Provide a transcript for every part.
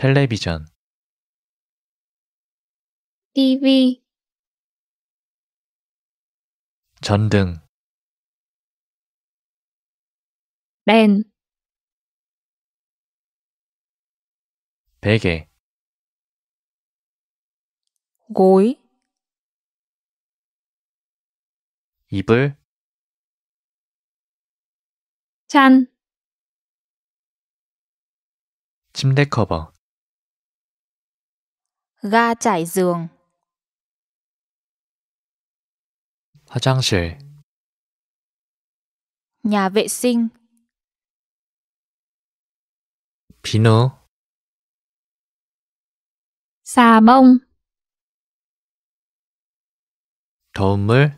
텔레비전 TV 전등 đ 베개 g 이 이불 잔 침대 커버 ga trải giường 화장실 nhà vệ sinh 비누 xà bông 더운물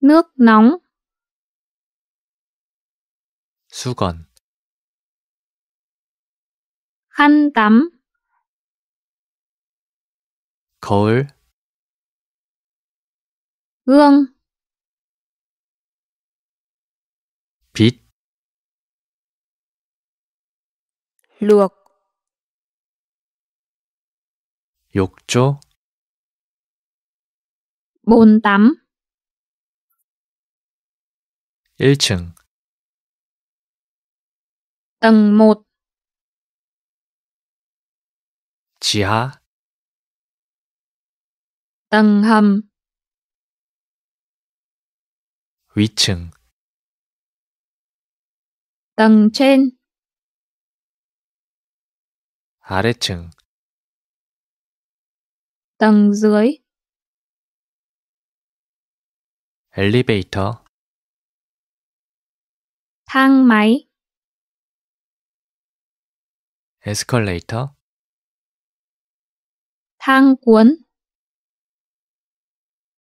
nước nóng 수건 khăn tắm 거울 으엉 빛 luộc 욕조 bồn tắm 1층 tầng 1 지하 tầng hầm vị 위층 tầng trên hạ 아래층 tầng dưới elevator, thang máy escalator thang cuốn